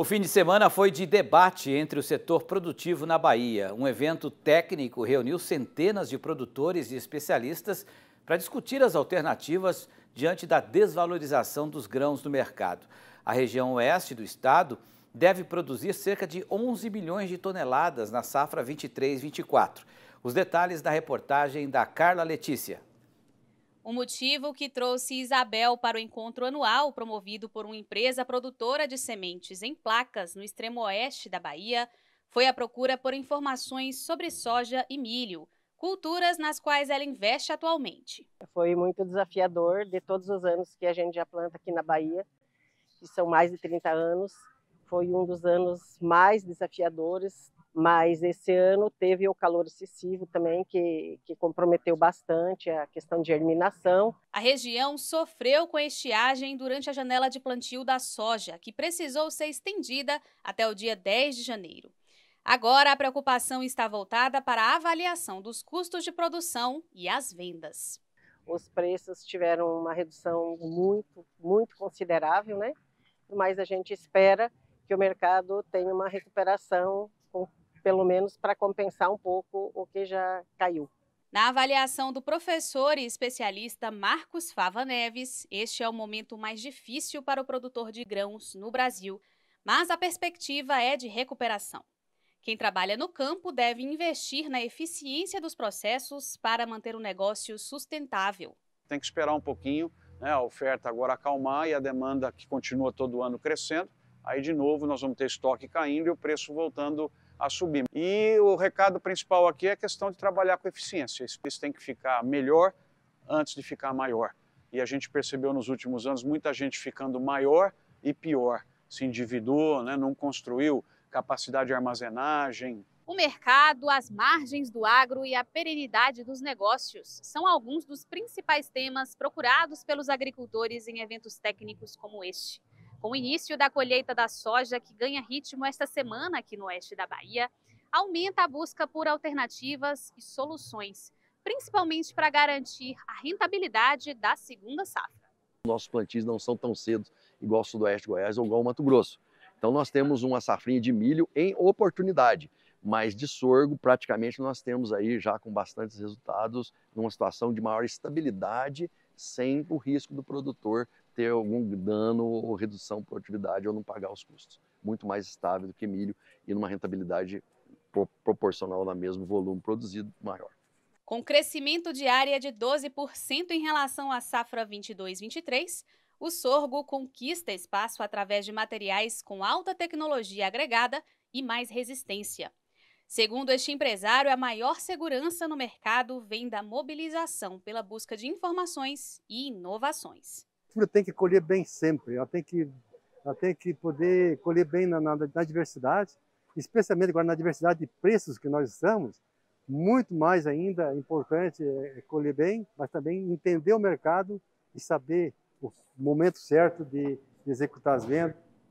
O fim de semana foi de debate entre o setor produtivo na Bahia. Um evento técnico reuniu centenas de produtores e especialistas para discutir as alternativas diante da desvalorização dos grãos no mercado. A região oeste do estado deve produzir cerca de 11 milhões de toneladas na safra 23-24. Os detalhes da reportagem da Carla Letícia. O motivo que trouxe Isabel para o encontro anual promovido por uma empresa produtora de sementes em placas no extremo oeste da Bahia foi a procura por informações sobre soja e milho, culturas nas quais ela investe atualmente. Foi muito desafiador de todos os anos que a gente já planta aqui na Bahia, que são mais de 30 anos. Foi um dos anos mais desafiadores, mas esse ano teve o calor excessivo também, que, que comprometeu bastante a questão de germinação. A região sofreu com a estiagem durante a janela de plantio da soja, que precisou ser estendida até o dia 10 de janeiro. Agora, a preocupação está voltada para a avaliação dos custos de produção e as vendas. Os preços tiveram uma redução muito, muito considerável, né? Mas a gente espera que o mercado tenha uma recuperação pelo menos para compensar um pouco o que já caiu. Na avaliação do professor e especialista Marcos Fava Neves, este é o momento mais difícil para o produtor de grãos no Brasil, mas a perspectiva é de recuperação. Quem trabalha no campo deve investir na eficiência dos processos para manter o negócio sustentável. Tem que esperar um pouquinho, né, a oferta agora acalmar e a demanda que continua todo ano crescendo. Aí, de novo, nós vamos ter estoque caindo e o preço voltando a subir. E o recado principal aqui é a questão de trabalhar com eficiência. Isso tem que ficar melhor antes de ficar maior. E a gente percebeu nos últimos anos muita gente ficando maior e pior. Se endividou, né? não construiu capacidade de armazenagem. O mercado, as margens do agro e a perenidade dos negócios são alguns dos principais temas procurados pelos agricultores em eventos técnicos como este. Com o início da colheita da soja, que ganha ritmo esta semana aqui no oeste da Bahia, aumenta a busca por alternativas e soluções, principalmente para garantir a rentabilidade da segunda safra. Nossos plantios não são tão cedo igual o Sudoeste Goiás ou igual o Mato Grosso. Então nós temos uma safrinha de milho em oportunidade, mas de sorgo praticamente nós temos aí já com bastantes resultados, numa situação de maior estabilidade, sem o risco do produtor ter algum dano ou redução por atividade ou não pagar os custos. Muito mais estável do que milho e numa rentabilidade proporcional ao mesmo volume produzido maior. Com crescimento de área de 12% em relação à safra 22/23, o sorgo conquista espaço através de materiais com alta tecnologia agregada e mais resistência. Segundo este empresário, a maior segurança no mercado vem da mobilização pela busca de informações e inovações cultura tem que colher bem sempre, ela tem que, ela tem que poder colher bem na, na, na diversidade, especialmente agora na diversidade de preços que nós estamos, muito mais ainda é importante é, é colher bem, mas também entender o mercado e saber o momento certo de, de executar as vendas.